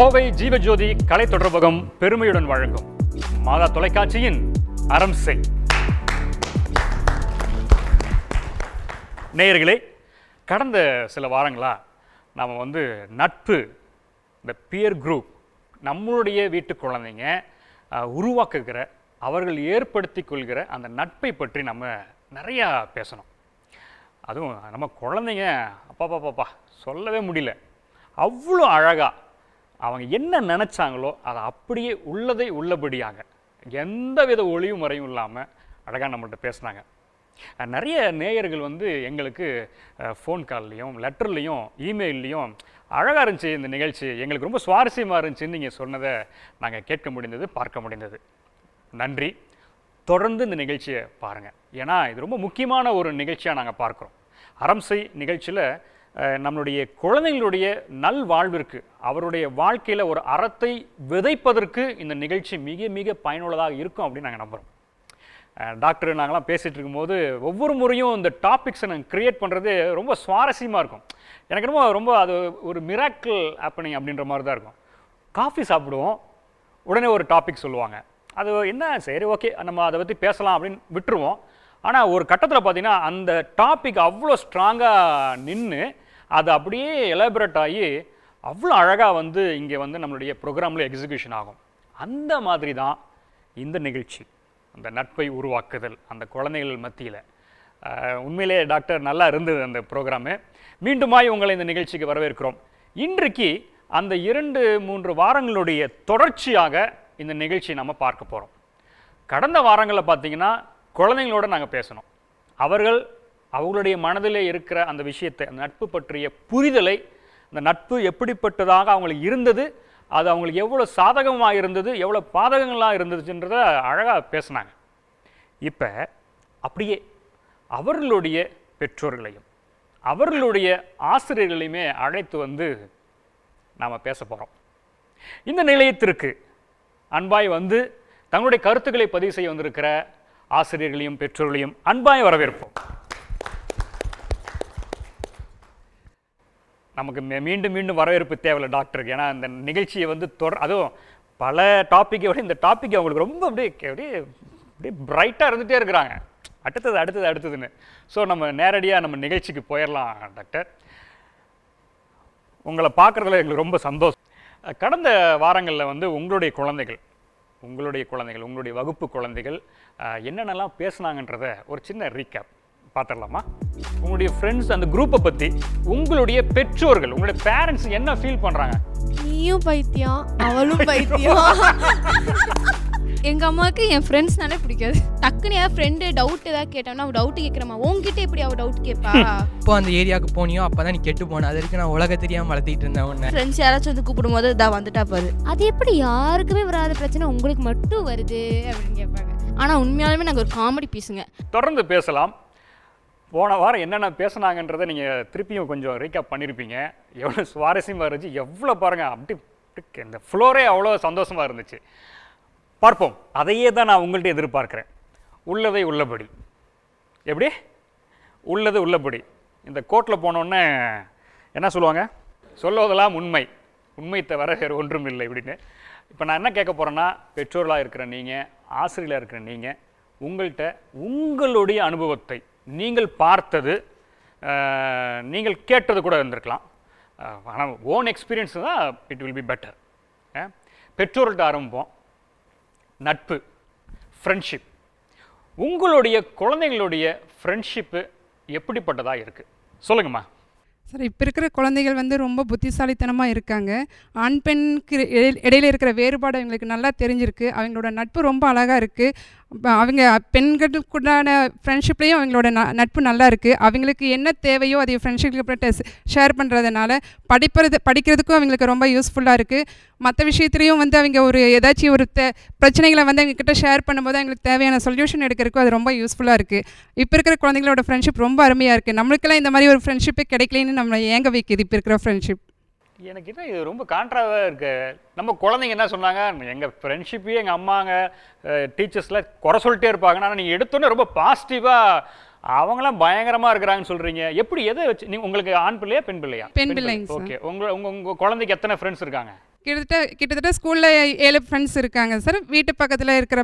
கோவை ஜீவஜோதி கலை தொடர்பகம் பெருமையுடன் வழங்கும் மாதா தொலைக்காட்சியின் அறம் செய் நேயர்களே கடந்த சில வாரங்களா நாம் வந்து நட்பு இந்த பியர் குரூப் நம்மளுடைய வீட்டு குழந்தைங்க உருவாக்குகிற அவர்கள் ஏற்படுத்தி கொள்கிற அந்த நட்பை பற்றி நம்ம நிறையா பேசணும் அதுவும் நம்ம குழந்தைங்க அப்பா பாப்பாப்பா சொல்லவே முடியல அவ்வளோ அழகாக அவங்க என்ன நினச்சாங்களோ அதை அப்படியே உள்ளதை உள்ளபடியாக எந்த வித ஒளியும் முறையும் இல்லாமல் அழகாக நம்மள்கிட்ட பேசுனாங்க நிறைய நேயர்கள் வந்து எங்களுக்கு ஃபோன் கால்லையும் லெட்டர்லேயும் இமெயில்லையும் அழகாக இருந்துச்சு இந்த நிகழ்ச்சி எங்களுக்கு ரொம்ப சுவாரஸ்யமாக இருந்துச்சுன்னு நீங்கள் சொன்னதை நாங்கள் கேட்க முடிந்தது பார்க்க முடிந்தது நன்றி தொடர்ந்து இந்த நிகழ்ச்சியை பாருங்கள் ஏன்னா இது ரொம்ப முக்கியமான ஒரு நிகழ்ச்சியாக நாங்கள் பார்க்குறோம் அரம்சை நிகழ்ச்சியில் நம்மளுடைய குழந்தைகளுடைய நல் வாழ்விற்கு அவருடைய வாழ்க்கையில் ஒரு அறத்தை விதைப்பதற்கு இந்த நிகழ்ச்சி மிக மிக பயனுள்ளதாக இருக்கும் அப்படின்னு நாங்கள் நம்புகிறோம் டாக்டர் நாங்களாம் பேசிகிட்டு இருக்கும்போது ஒவ்வொரு முறையும் இந்த டாபிக்ஸை நாங்கள் க்ரியேட் பண்ணுறது ரொம்ப சுவாரஸ்யமாக இருக்கும் எனக்கு ரொம்ப ரொம்ப அது ஒரு மிராக்கிள் ஆப்பனிங் அப்படின்ற மாதிரி தான் இருக்கும் காஃபி சாப்பிடுவோம் உடனே ஒரு டாபிக் சொல்லுவாங்க அது என்ன சரி ஓகே நம்ம அதை பற்றி பேசலாம் அப்படின்னு விட்டுருவோம் ஆனால் ஒரு கட்டத்தில் பார்த்திங்கன்னா அந்த டாபிக் அவ்வளோ ஸ்ட்ராங்காக நின்று அது அப்படியே எலபரேட் ஆகி அவ்வளோ அழகாக வந்து இங்கே வந்து நம்மளுடைய ப்ரோக்ராமில் எக்ஸிக்யூஷன் ஆகும் அந்த மாதிரி தான் இந்த நிகழ்ச்சி அந்த நட்பை உருவாக்குதல் அந்த குழந்தைகள் மத்தியில் உண்மையிலே டாக்டர் நல்லா இருந்தது அந்த ப்ரோக்ராமு மீண்டுமாய் உங்களை இந்த நிகழ்ச்சிக்கு வரவேற்கிறோம் இன்றைக்கு அந்த இரண்டு மூன்று வாரங்களுடைய தொடர்ச்சியாக இந்த நிகழ்ச்சியை நம்ம பார்க்க போகிறோம் கடந்த வாரங்களில் பார்த்திங்கன்னா குழந்தைங்களோட நாங்கள் பேசணும் அவர்கள் அவங்களுடைய மனதிலே இருக்கிற அந்த விஷயத்தை அந்த நட்பு பற்றிய புரிதலை அந்த நட்பு எப்படிப்பட்டதாக அவங்களுக்கு இருந்தது அது அவங்களுக்கு எவ்வளோ சாதகமாக இருந்தது எவ்வளோ பாதகங்களாக இருந்ததுன்றத அழகாக பேசினாங்க இப்போ அப்படியே அவர்களுடைய பெற்றோர்களையும் அவர்களுடைய ஆசிரியர்களையுமே அழைத்து வந்து நாம் பேச போகிறோம் இந்த நிலையத்திற்கு அன்பாய் வந்து தங்களுடைய கருத்துக்களை பதிவு செய்ய வந்திருக்கிற ஆசிரியர்களையும் பெற்றோர்களையும் அன்பாய் வரவேற்போம் நமக்கு மீண்டும் மீண்டும் வரவேற்பு தேவையில்ல டாக்டருக்கு ஏன்னா அந்த நிகழ்ச்சியை வந்து தொடர் அதுவும் பல டாப்பிக்கை விட இந்த டாப்பிக் அவங்களுக்கு ரொம்ப அப்படியே அப்படியே அப்படியே பிரைட்டாக இருந்துகிட்டே இருக்கிறாங்க அடுத்தது அடுத்தது அடுத்ததுன்னு ஸோ நம்ம நேரடியாக நம்ம நிகழ்ச்சிக்கு போயிடலாம் டாக்டர் உங்களை பார்க்குறதுல எங்களுக்கு ரொம்ப சந்தோஷம் கடந்த வாரங்களில் வந்து உங்களுடைய குழந்தைகள் உங்களுடைய குழந்தைகள் உங்களுடைய வகுப்பு குழந்தைகள் என்னென்னலாம் பேசுனாங்கன்றத ஒரு சின்ன ரீகேப் பார்த்துடலாமா உங்களுடைய ஃப்ரெண்ட்ஸ் அந்த குரூப்பை பற்றி உங்களுடைய பெற்றோர்கள் உங்களுடைய பேரண்ட்ஸ் என்ன ஃபீல் பண்ணுறாங்க நீயும் பைத்தியம் அவளும் பைத்தியம் எங்கள் அம்மாவுக்கு என் ஃப்ரெண்ட்ஸ்னாலே பிடிக்காது டக்குன்னு என் ஃப்ரெண்டு டவுட் ஏதாவது கேட்டோம்னா அவள் டவுட் கேட்குறமா உங்ககிட்ட எப்படி அவள் டவுட் கேட்பா இப்போ அந்த ஏரியாவுக்கு போனியோ அப்போ தான் நீ கெட்டு போனேன் அது வரைக்கும் நான் உலக தெரியாம வளர்த்திட்டு இருந்தேன் ஒன்று ஃப்ரெண்ட்ஸ் யாராச்சும் வந்து கூப்பிடும் போது இதாக வந்துட்டா பாரு அது எப்படி யாருக்குமே வராத பிரச்சனை உங்களுக்கு மட்டும் வருது அப்படின்னு கேட்பாங்க ஆனால் உண்மையாலுமே நாங்கள் ஒரு காமெடி பேசுங்க தொடர்ந்து பேசலாம் போன வாரம் என்னென்ன பேசுனாங்கன்றதை நீங்கள் திருப்பியும் கொஞ்சம் ரீகேப் பண்ணியிருப்பீங்க எவ்வளோ சுவாரஸ்யமாக இருந்துச்சு எவ்வளோ பாருங்கள் அப்படி இந்த ஃப்ளோரே அவ்வளோ சந்தோஷமாக இருந்துச்சு பார்ப்போம் அதையே தான் நான் உங்கள்கிட்ட எதிர்பார்க்குறேன் உள்ளதை உள்ளபடி எப்படி உள்ளது உள்ளபடி இந்த கோர்ட்டில் போனோடனே என்ன சொல்லுவாங்க சொல்லுவதெல்லாம் உண்மை உண்மை தவிர வேறு ஒன்றும் இல்லை இப்படின்னு இப்போ நான் என்ன கேட்க போகிறேன்னா பெற்றோர்களாக இருக்கிற நீங்கள் ஆசிரியராக இருக்கிற நீங்கள் உங்கள்கிட்ட உங்களுடைய அனுபவத்தை நீங்கள் பார்த்தது நீங்கள் கேட்டது கூட இருந்திருக்கலாம் ஆனால் ஓன் எக்ஸ்பீரியன்ஸ் தான் இட் வில் பி பெட்டர் பெற்றோர்கிட்ட ஆரம்பிப்போம் நட்பு ஃப்ரெண்ட்ஷிப் உங்களுடைய குழந்தைங்களுடைய ஃப்ரெண்ட்ஷிப்பு எப்படிப்பட்டதாக இருக்குது சொல்லுங்கம்மா சார் இப்போ இருக்கிற குழந்தைகள் வந்து ரொம்ப புத்திசாலித்தனமாக இருக்காங்க ஆண் பெண்ணுக்கு இடையில் இருக்கிற வேறுபாடு அவங்களுக்கு நல்லா தெரிஞ்சிருக்கு அவங்களோட நட்பு ரொம்ப அழகாக இருக்குது அவங்க பெண்களுக்குண்டான ஃப்ரெண்ட்ஷிப்லேயும் அவங்களோட ந நட்பு நல்லா இருக்குது அவங்களுக்கு என்ன தேவையோ அதை ஃப்ரெண்ட்ஷிப்கிட்ட ஷேர் பண்ணுறதுனால படிப்புறது படிக்கிறதுக்கும் அவங்களுக்கு ரொம்ப யூஸ்ஃபுல்லாக இருக்குது மற்ற விஷயத்துலையும் வந்து அவங்க ஒரு ஏதாச்சும் ஒரு பிரச்சனைகளை வந்து அவங்கக்கிட்ட ஷேர் பண்ணும்போது அவங்களுக்கு தேவையான சொல்யூஷன் எடுக்கிறதுக்கும் அது ரொம்ப யூஸ்ஃபுல்லாக இருக்குது இப்போ இருக்கிற குழந்தைங்களோட ஃப்ரெண்ட்ஷிப் ரொம்ப அருமையாக இருக்குது நம்மளுக்கெல்லாம் இந்த மாதிரி ஒரு ஃப்ரெண்ட்ஷிப்பே கிடைக்கலன்னு நம்மளை ஏங்க வைக்கிது இப்போ இருக்கிற ஃப்ரெண்ட்ஷிப் எனக்கு என்ன இது ரொம்ப கான்ட்ராவாக இருக்குது நம்ம குழந்தைங்க என்ன சொன்னாங்க எங்கள் ஃப்ரெண்ட்ஷிப்பே எங்கள் அம்மாங்க டீச்சர்ஸ்லாம் குறை சொல்லிட்டே இருப்பாங்க ஆனால் நீங்கள் எடுத்தோன்னே ரொம்ப பாசிட்டிவாக அவங்களாம் பயங்கரமாக இருக்கிறாங்கன்னு சொல்கிறீங்க எப்படி எதை வச்சு நீங்கள் உங்களுக்கு ஆண் பிள்ளையா பெண் பிள்ளையா பெண் பிள்ளைங்க ஓகே உங்கள் உங்கள் உங்கள் குழந்தைக்கு எத்தனை ஃப்ரெண்ட்ஸ் இருக்காங்க கிட்டத்தட்ட கிட்டத்தட்ட ஸ்கூலில் ஏழு ஃப்ரெண்ட்ஸ் இருக்காங்க சார் வீட்டு பக்கத்தில் இருக்கிற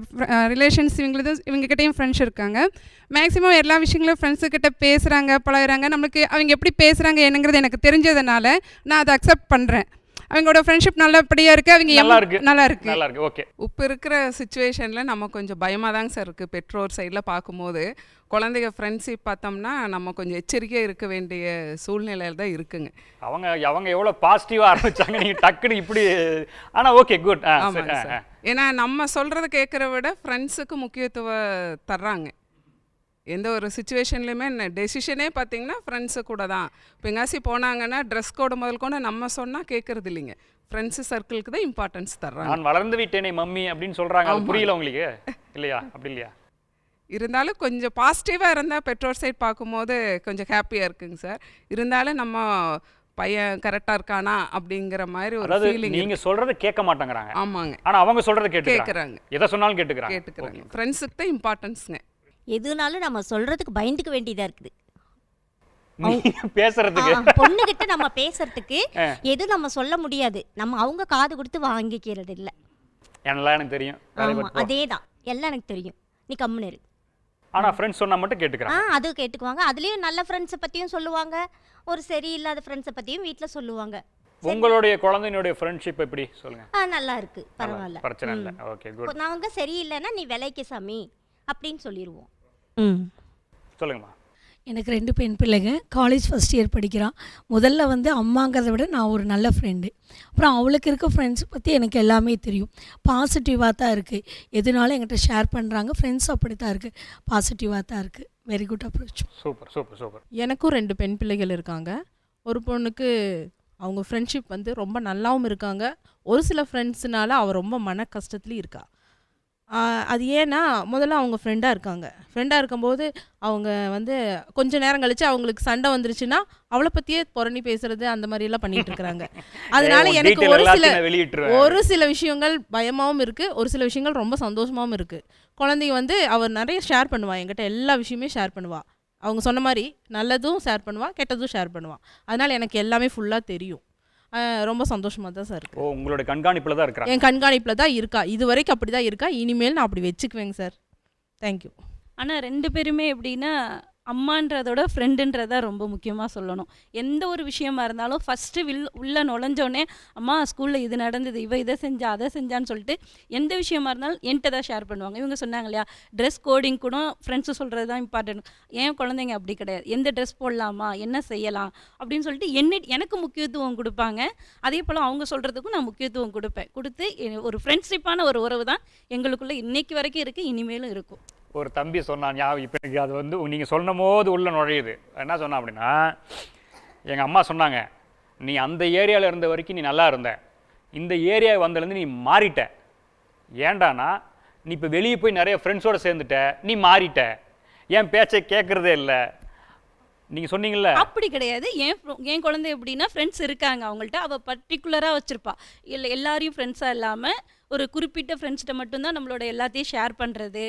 ரிலேஷன்ஸ் இவங்களது இவங்ககிட்டையும் ஃப்ரெண்ட்ஸ் இருக்காங்க மேக்ஸிமம் எல்லா விஷயங்களும் ஃப்ரெண்ட்ஸுக்கிட்ட பேசுகிறாங்க பழகிறாங்க நம்மளுக்கு அவங்க எப்படி பேசுகிறாங்க என்னங்கிறது எனக்கு தெரிஞ்சதுனால நான் அதை அக்செப்ட் பண்ணுறேன் அவங்களோட ஃப்ரெண்ட்ஷிப் நல்லபடியா இருக்கு அவங்க நல்லா இருக்கு நல்லா இருக்கு நல்லா இருக்கு ஓகே இப்போ இருக்கிற சிச்சுவேஷன்ல நம்ம கொஞ்சம் பயமா தாங்க சார் இருக்கு பெற்றோர் சைட்ல பார்க்கும்போது குழந்தைங்க ஃப்ரெண்ட்ஷிப் பார்த்தோம்னா நம்ம கொஞ்சம் எச்சரிக்கையாக இருக்க வேண்டிய சூழ்நிலையில தான் இருக்குங்க அவங்க அவங்க எவ்வளோ பாசிட்டிவா ஆரம்பிச்சாங்க நீங்க டக்குனு இப்படி ஆனால் ஓகே குட் சார் ஏன்னா நம்ம சொல்கிறத கேட்கறத விட ஃப்ரெண்ட்ஸுக்கு முக்கியத்துவம் தர்றாங்க எந்த ஒரு சுச்சுவேஷன்லையுமே என்ன டெசிஷனே பார்த்தீங்கன்னா ஃப்ரெண்ட்ஸு கூட தான் இப்போ எங்காசி போனாங்கன்னா ட்ரெஸ் கோடு முதல் கொண்டு நம்ம சொன்னால் கேட்குறது இல்லைங்க ஃப்ரெண்ட்ஸு சர்க்கிளுக்கு தான் இம்பார்ட்டன்ஸ் தர்றாங்க நான் வளர்ந்து விட்டேனே மம்மி அப்படின்னு சொல்கிறாங்க புரியல உங்களுக்கு இல்லையா அப்படி இல்லையா இருந்தாலும் கொஞ்சம் பாசிட்டிவாக இருந்தால் பெற்றோர் சைட் பார்க்கும்போது கொஞ்சம் ஹாப்பியாக இருக்குங்க சார் இருந்தாலும் நம்ம பையன் கரெக்டாக இருக்கானா அப்படிங்கிற மாதிரி ஒரு ஃபீலிங் நீங்கள் சொல்கிறத கேட்க மாட்டேங்கிறாங்க ஆமாங்க ஆனால் அவங்க சொல்கிறத கேட்குறாங்க எதை சொன்னாலும் கேட்டுக்கிறாங்க கேட்டுக்கிறாங்க ஃப்ரெண்ட்ஸுக்கு தான் இம்பார்ட்டன்ஸுங்க எதுனாலும் நம்ம சொல்றதுக்கு பயந்துக்க வேண்டியதா இருக்குது பேசுறதுக்கு பொண்ணுகிட்ட நம்ம பேசுறதுக்கு எது நம்ம சொல்ல முடியாது நம்ம அவங்க காது கொடுத்து வாங்கிக்கிறது இல்ல எல்லாம் எனக்கு தெரியும் ஆமா அதேதான் எல்லாம் எனக்கு தெரியும் நீ கம்முன்னு இரு ஆனா ஃப்ரெண்ட்ஸ் சொன்னா மட்டும் கேட்டுக்கறாங்க ஆ அது கேட்டுக்குவாங்க அதுலயும் நல்ல ஃப்ரெண்ட்ஸ் பத்தியும் சொல்லுவாங்க ஒரு சரியில்லாத ஃப்ரெண்ட்ஸ் பத்தியும் வீட்ல சொல்லுவாங்க உங்களுடைய குழந்தையினுடைய ஃப்ரெண்ட்ஷிப் எப்படி சொல்லுங்க நல்லா இருக்கு பரவாயில்ல பிரச்சனை இல்லை ஓகே குட் நாங்க சரியில்லைன்னா நீ விலைக்கு சாமி அப்படின்னு சொல்லிடுவோம் ம் சொல்லுங்கம்மா எனக்கு ரெண்டு பெண் பிள்ளைங்க காலேஜ் ஃபஸ்ட் இயர் படிக்கிறான் முதல்ல வந்து அம்மாங்கிறத விட நான் ஒரு நல்ல ஃப்ரெண்டு அப்புறம் அவளுக்கு இருக்க ஃப்ரெண்ட்ஸ் பற்றி எனக்கு எல்லாமே தெரியும் பாசிட்டிவாக தான் இருக்குது எதுனாலும் என்கிட்ட ஷேர் பண்ணுறாங்க ஃப்ரெண்ட்ஸ் அப்படி தான் இருக்குது பாசிட்டிவாக தான் இருக்குது very good approach super super super எனக்கும் ரெண்டு பெண் பிள்ளைகள் இருக்காங்க ஒரு பொண்ணுக்கு அவங்க ஃப்ரெண்ட்ஷிப் வந்து ரொம்ப நல்லாவும் இருக்காங்க ஒரு சில ஃப்ரெண்ட்ஸுனால அவள் ரொம்ப மன கஷ்டத்துலேயும் இருக்கா அது ஏன்னா முதல்ல அவங்க ஃப்ரெண்டாக இருக்காங்க ஃப்ரெண்டாக இருக்கும்போது அவங்க வந்து கொஞ்சம் நேரம் கழித்து அவங்களுக்கு சண்டை வந்துருச்சுன்னா அவளை பற்றியே புறணி பேசுறது அந்த மாதிரிலாம் பண்ணிட்டு இருக்கிறாங்க அதனால எனக்கு ஒரு சில ஒரு சில விஷயங்கள் பயமாகவும் இருக்குது ஒரு சில விஷயங்கள் ரொம்ப சந்தோஷமாகவும் இருக்குது குழந்தைங்க வந்து அவர் நிறைய ஷேர் பண்ணுவாள் என்கிட்ட எல்லா விஷயமே ஷேர் பண்ணுவாள் அவங்க சொன்ன மாதிரி நல்லதும் ஷேர் பண்ணுவாள் கெட்டதும் ஷேர் பண்ணுவாள் அதனால் எனக்கு எல்லாமே ஃபுல்லாக தெரியும் ரொம்ப சந்தோஷமாக தான் சார் இருக்கு உங்களுடைய கண்காணிப்பில் தான் இருக்கா என் கண்காணிப்பில் தான் இருக்கா இது வரைக்கும் அப்படி தான் இருக்கா இனிமேல் நான் அப்படி வச்சுக்குவேங்க சார் தேங்க்யூ ஆனால் ரெண்டு பேருமே எப்படின்னா அம்மான்றதோட தான் ரொம்ப முக்கியமாக சொல்லணும் எந்த ஒரு விஷயமா இருந்தாலும் ஃபஸ்ட்டு வில் உள்ளே நுழைஞ்சோடனே அம்மா ஸ்கூலில் இது நடந்தது இவ இதை செஞ்சா அதை செஞ்சான்னு சொல்லிட்டு எந்த விஷயமா இருந்தாலும் என்கிட்ட தான் ஷேர் பண்ணுவாங்க இவங்க சொன்னாங்க இல்லையா ட்ரெஸ் கோடிங் கூட ஃப்ரெண்ட்ஸு சொல்கிறது தான் இம்பார்ட்டன்ட் ஏன் குழந்தைங்க அப்படி கிடையாது எந்த ட்ரெஸ் போடலாமா என்ன செய்யலாம் அப்படின்னு சொல்லிட்டு என்ன எனக்கு முக்கியத்துவம் கொடுப்பாங்க அதே போல் அவங்க சொல்கிறதுக்கும் நான் முக்கியத்துவம் கொடுப்பேன் கொடுத்து ஒரு ஃப்ரெண்ட்ஷிப்பான ஒரு உறவு தான் எங்களுக்குள்ளே இன்றைக்கு வரைக்கும் இருக்குது இனிமேலும் இருக்கும் ஒரு தம்பி சொன்னான் ஞாபகம் இப்போ எனக்கு அது வந்து நீங்கள் சொன்ன போது உள்ளே நுழையுது என்ன சொன்னான் அப்படின்னா எங்கள் அம்மா சொன்னாங்க நீ அந்த ஏரியாவில் இருந்த வரைக்கும் நீ நல்லா இருந்த இந்த ஏரியா வந்ததுலேருந்து நீ மாறிட்ட ஏண்டானா நீ இப்போ வெளியே போய் நிறைய ஃப்ரெண்ட்ஸோடு சேர்ந்துட்ட நீ மாறிட்ட ஏன் பேச்சை கேட்குறதே இல்லை நீங்கள் சொன்னீங்கல்ல அப்படி கிடையாது என் என் குழந்தை எப்படின்னா ஃப்ரெண்ட்ஸ் இருக்காங்க அவங்கள்ட்ட அவள் பர்டிகுலராக வச்சுருப்பாள் இல்லை எல்லாரையும் ஃப்ரெண்ட்ஸாக இல்லாமல் ஒரு குறிப்பிட்ட ஃப்ரெண்ட்ஸ்கிட்ட மட்டும்தான் நம்மளோட எல்லாத்தையும் ஷேர் பண்ணுறது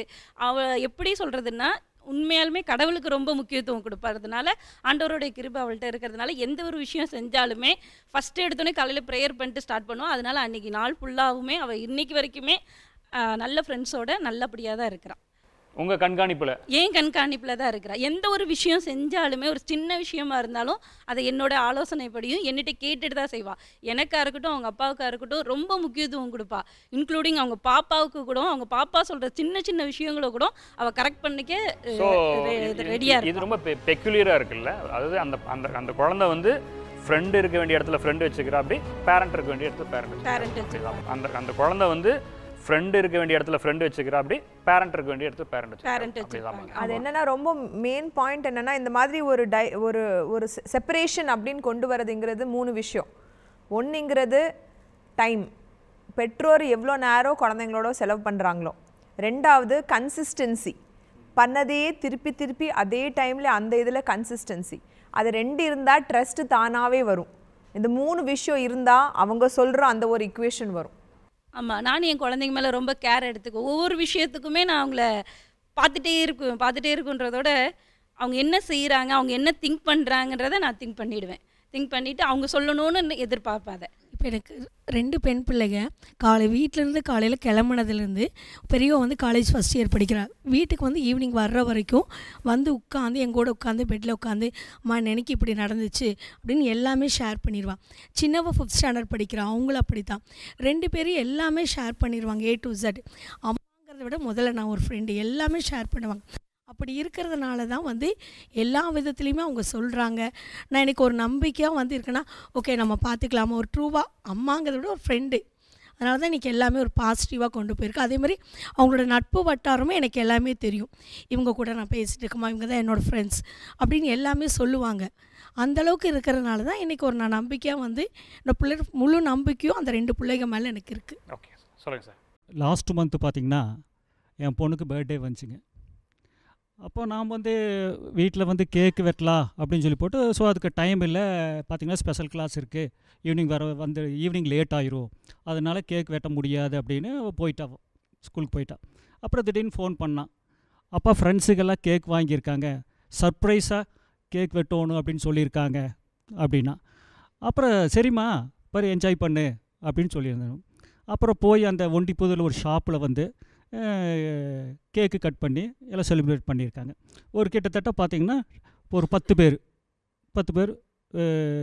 அவ எப்படி சொல்கிறதுன்னா உண்மையாலுமே கடவுளுக்கு ரொம்ப முக்கியத்துவம் கொடுப்பறதுனால ஆண்டவருடைய கிருபை அவள்கிட்ட இருக்கிறதுனால எந்த ஒரு விஷயம் செஞ்சாலுமே ஃபஸ்ட்டு எடுத்தோடனே காலையில் ப்ரேயர் பண்ணிட்டு ஸ்டார்ட் பண்ணுவோம் அதனால் அன்றைக்கி நாள் ஃபுல்லாகவுமே அவள் இன்றைக்கி வரைக்குமே நல்ல ஃப்ரெண்ட்ஸோட நல்லபடியாக தான் இருக்கிறான் உங்கள் கண்காணிப்பில் ஏன் கண்காணிப்புல தான் இருக்கிறா எந்த ஒரு விஷயம் செஞ்சாலுமே ஒரு சின்ன விஷயமா இருந்தாலும் அதை என்னோட ஆலோசனைப்படியும் என்னிட்ட கேட்டுட்டு தான் செய்வா எனக்கா இருக்கட்டும் அவங்க அப்பாவுக்கா இருக்கட்டும் ரொம்ப முக்கியத்துவம் கொடுப்பா இன்க்ளூடிங் அவங்க பாப்பாவுக்கு கூட அவங்க பாப்பா சொல்கிற சின்ன சின்ன விஷயங்களை கூட அவள் கரெக்ட் பண்ணிக்க ரெடியாக இது ரொம்ப பெக்குலியராக இருக்குல்ல அதாவது அந்த அந்த அந்த குழந்தை வந்து ஃப்ரெண்டு இருக்க வேண்டிய இடத்துல ஃப்ரெண்டு வச்சுக்கிறா அப்படி பேரண்ட் இருக்க வேண்டிய இடத்துல பேரண்ட் பேரண்ட் அந்த அந்த குழந்தை வந்து ஃப்ரெண்டு இருக்க வேண்டிய இடத்துல ஃப்ரெண்டு வச்சுக்கிறா அப்படி பேரண்ட் இருக்க வேண்டிய இடத்துல பேரண்ட் வச்சுக்கிறாங்க அது என்னன்னா ரொம்ப மெயின் பாயிண்ட் என்னன்னா இந்த மாதிரி ஒரு டை ஒரு ஒரு செப்பரேஷன் அப்படின்னு கொண்டு வரதுங்கிறது மூணு விஷயம் ஒன்றுங்கிறது டைம் பெற்றோர் எவ்வளோ நேரம் குழந்தைங்களோட செலவு பண்ணுறாங்களோ ரெண்டாவது கன்சிஸ்டன்சி பண்ணதையே திருப்பி திருப்பி அதே டைமில் அந்த இதில் கன்சிஸ்டன்சி அது ரெண்டு இருந்தால் ட்ரஸ்ட்டு தானாகவே வரும் இந்த மூணு விஷயம் இருந்தால் அவங்க சொல்கிற அந்த ஒரு இக்குவேஷன் வரும் ஆமாம் நானும் என் குழந்தைங்க மேலே ரொம்ப கேர் எடுத்துக்குவேன் ஒவ்வொரு விஷயத்துக்குமே நான் அவங்கள பார்த்துட்டே இருக்குவேன் பார்த்துட்டே இருக்குன்றதோட அவங்க என்ன செய்கிறாங்க அவங்க என்ன திங்க் பண்ணுறாங்கன்றத நான் திங்க் பண்ணிவிடுவேன் திங்க் பண்ணிவிட்டு அவங்க சொல்லணும்னு எதிர்பார்ப்பேன் அதை இப்போ எனக்கு ரெண்டு பெண் பிள்ளைங்க காலை வீட்டிலேருந்து காலையில் கிளம்புனதுலேருந்து பெரியவன் வந்து காலேஜ் ஃபஸ்ட் இயர் படிக்கிறாள் வீட்டுக்கு வந்து ஈவினிங் வர்ற வரைக்கும் வந்து உட்காந்து என் கூட உட்காந்து பெட்டில் உட்காந்து அம்மா நினைக்கி இப்படி நடந்துச்சு அப்படின்னு எல்லாமே ஷேர் பண்ணிடுவான் சின்னவ ஃபிஃப்த் ஸ்டாண்டர்ட் படிக்கிறான் அவங்களும் அப்படி தான் ரெண்டு பேரும் எல்லாமே ஷேர் பண்ணிடுவாங்க ஏ டு ஜட் அம்மாங்கிறத விட முதல்ல நான் ஒரு ஃப்ரெண்டு எல்லாமே ஷேர் பண்ணுவாங்க அப்படி இருக்கிறதுனால தான் வந்து எல்லா விதத்துலேயுமே அவங்க சொல்கிறாங்க நான் எனக்கு ஒரு நம்பிக்கையாக வந்து இருக்குன்னா ஓகே நம்ம பார்த்துக்கலாமா ஒரு ட்ரூவாக அம்மாங்கிறத விட ஒரு ஃப்ரெண்டு அதனால தான் எனக்கு எல்லாமே ஒரு பாசிட்டிவாக கொண்டு போயிருக்கு அதேமாதிரி அவங்களோட நட்பு வட்டாரமும் எனக்கு எல்லாமே தெரியும் இவங்க கூட நான் பேசிகிட்டு இருக்கோமா இவங்க தான் என்னோடய ஃப்ரெண்ட்ஸ் அப்படின்னு எல்லாமே சொல்லுவாங்க அந்தளவுக்கு இருக்கிறதுனால தான் இன்றைக்கி ஒரு நான் நம்பிக்கையாக வந்து இந்த பிள்ளை முழு நம்பிக்கையும் அந்த ரெண்டு பிள்ளைங்க மேலே எனக்கு இருக்குது ஓகே சொல்லுங்கள் சார் லாஸ்ட் மந்த்து பார்த்திங்கன்னா என் பொண்ணுக்கு பர்த்டே வந்துச்சுங்க அப்போ நாம் வந்து வீட்டில் வந்து கேக்கு வெட்டலாம் அப்படின்னு சொல்லி போட்டு ஸோ அதுக்கு டைம் இல்லை பார்த்திங்கன்னா ஸ்பெஷல் கிளாஸ் இருக்குது ஈவினிங் வர வந்து ஈவினிங் லேட் ஆயிரும் அதனால் கேக் வெட்ட முடியாது அப்படின்னு போயிட்டான் ஸ்கூலுக்கு போயிட்டா அப்புறம் திடீர்னு ஃபோன் பண்ணான் அப்பா ஃப்ரெண்ட்ஸுக்கெல்லாம் கேக் வாங்கியிருக்காங்க சர்ப்ரைஸாக கேக் வெட்டணும் அப்படின்னு சொல்லியிருக்காங்க அப்படின்னா அப்புறம் சரிம்மா பாரு என்ஜாய் பண்ணு அப்படின்னு சொல்லியிருந்தேன் அப்புறம் போய் அந்த ஒண்டி புதில் ஒரு ஷாப்பில் வந்து கேக்கு கட் பண்ணி எல்லாம் செலிப்ரேட் பண்ணியிருக்காங்க ஒரு கிட்டத்தட்ட பார்த்திங்கன்னா ஒரு பத்து பேர் பத்து பேர்